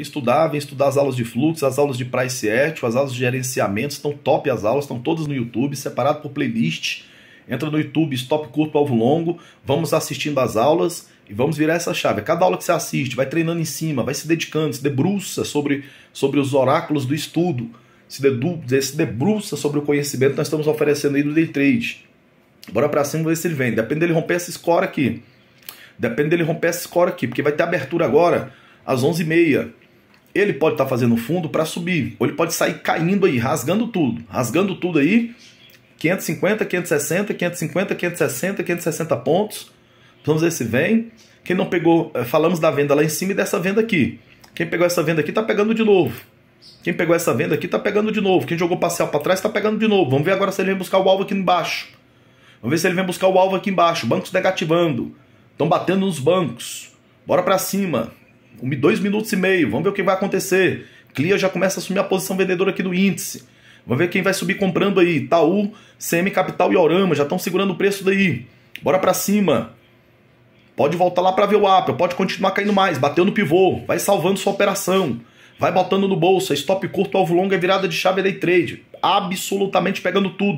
estudar, vem estudar as aulas de fluxo, as aulas de price action, as aulas de gerenciamento, estão top as aulas, estão todas no YouTube, separado por playlist. Entra no YouTube, stop curto, alvo longo, vamos assistindo as aulas e vamos virar essa chave. Cada aula que você assiste, vai treinando em cima, vai se dedicando, se debruça sobre, sobre os oráculos do estudo, se, dedu, se debruça sobre o conhecimento que nós estamos oferecendo aí no Day Trade. Bora pra cima ver se ele vem. Depende dele romper essa score aqui. Depende dele romper essa score aqui, porque vai ter abertura agora às 11h30. Ele pode estar tá fazendo fundo para subir, ou ele pode sair caindo aí, rasgando tudo. Rasgando tudo aí, 550, 560, 550, 560, 560 pontos. Vamos ver se vem. Quem não pegou, eh, falamos da venda lá em cima e dessa venda aqui. Quem pegou essa venda aqui está pegando de novo. Quem pegou essa venda aqui está pegando de novo. Quem jogou parcial para trás está pegando de novo. Vamos ver agora se ele vem buscar o alvo aqui embaixo. Vamos ver se ele vem buscar o alvo aqui embaixo. Bancos negativando. Estão batendo nos bancos. Bora para cima dois minutos e meio, vamos ver o que vai acontecer. Clia já começa a assumir a posição vendedora aqui do índice. Vamos ver quem vai subir comprando aí. Itaú, CM Capital e Orama já estão segurando o preço daí. Bora para cima. Pode voltar lá para ver o Apple, pode continuar caindo mais, bateu no pivô, vai salvando sua operação. Vai botando no bolso, stop curto, alvo longo é virada de chave é day trade. Absolutamente pegando tudo.